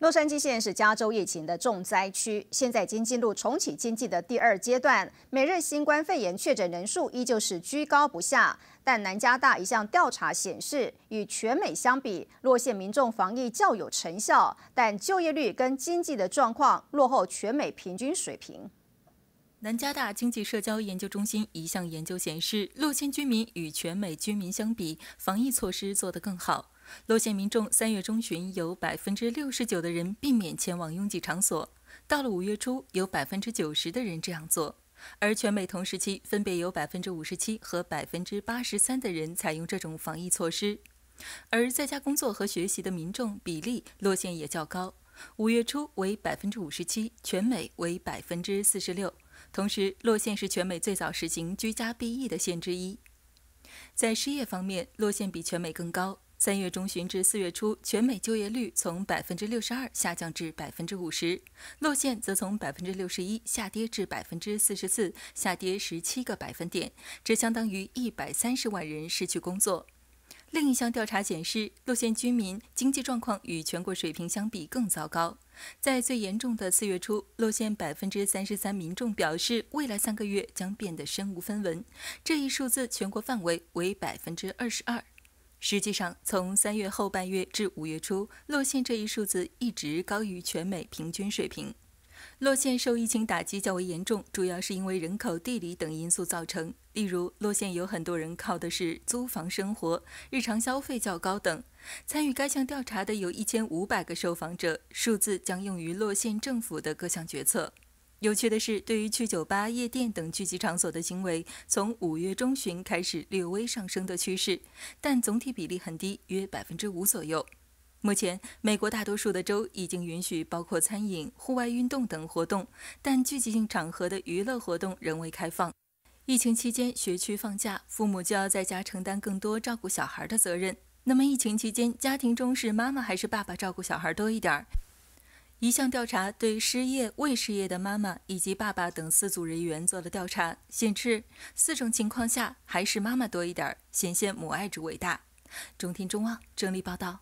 洛杉矶县是加州疫情的重灾区，现在已经进入重启经济的第二阶段，每日新冠肺炎确诊人数依旧是居高不下。但南加大一项调查显示，与全美相比，洛县民众防疫较有成效，但就业率跟经济的状况落后全美平均水平。南加大经济社交研究中心一项研究显示，洛县居民与全美居民相比，防疫措施做得更好。洛县民众三月中旬有百分之六十九的人避免前往拥挤场所，到了五月初，有百分之九十的人这样做。而全美同时期分别有百分之五十七和百分之八十三的人采用这种防疫措施。而在家工作和学习的民众比例，洛县也较高，五月初为百分之五十七，全美为百分之四十六。同时，洛县是全美最早实行居家避疫的县之一。在失业方面，洛县比全美更高。三月中旬至四月初，全美就业率从百分之六十二下降至百分之五十，洛县则从百分之六十一下跌至百分之四十四，下跌十七个百分点，这相当于一百三十万人失去工作。另一项调查显示，洛县居民经济状况与全国水平相比更糟糕。在最严重的四月初，洛县百分之三十三民众表示，未来三个月将变得身无分文。这一数字全国范围为百分之二十二。实际上，从三月后半月至五月初，洛县这一数字一直高于全美平均水平。洛县受疫情打击较为严重，主要是因为人口、地理等因素造成。例如，洛县有很多人靠的是租房生活，日常消费较高等。参与该项调查的有一千五百个受访者，数字将用于洛县政府的各项决策。有趣的是，对于去酒吧、夜店等聚集场所的行为，从五月中旬开始略微上升的趋势，但总体比例很低，约百分之五左右。目前，美国大多数的州已经允许包括餐饮、户外运动等活动，但聚集性场合的娱乐活动仍未开放。疫情期间，学区放假，父母就要在家承担更多照顾小孩的责任。那么，疫情期间，家庭中是妈妈还是爸爸照顾小孩多一点？一项调查对失业、未失业的妈妈以及爸爸等四组人员做了调查，显示四种情况下还是妈妈多一点，显现母爱之伟大。中天中望整理报道。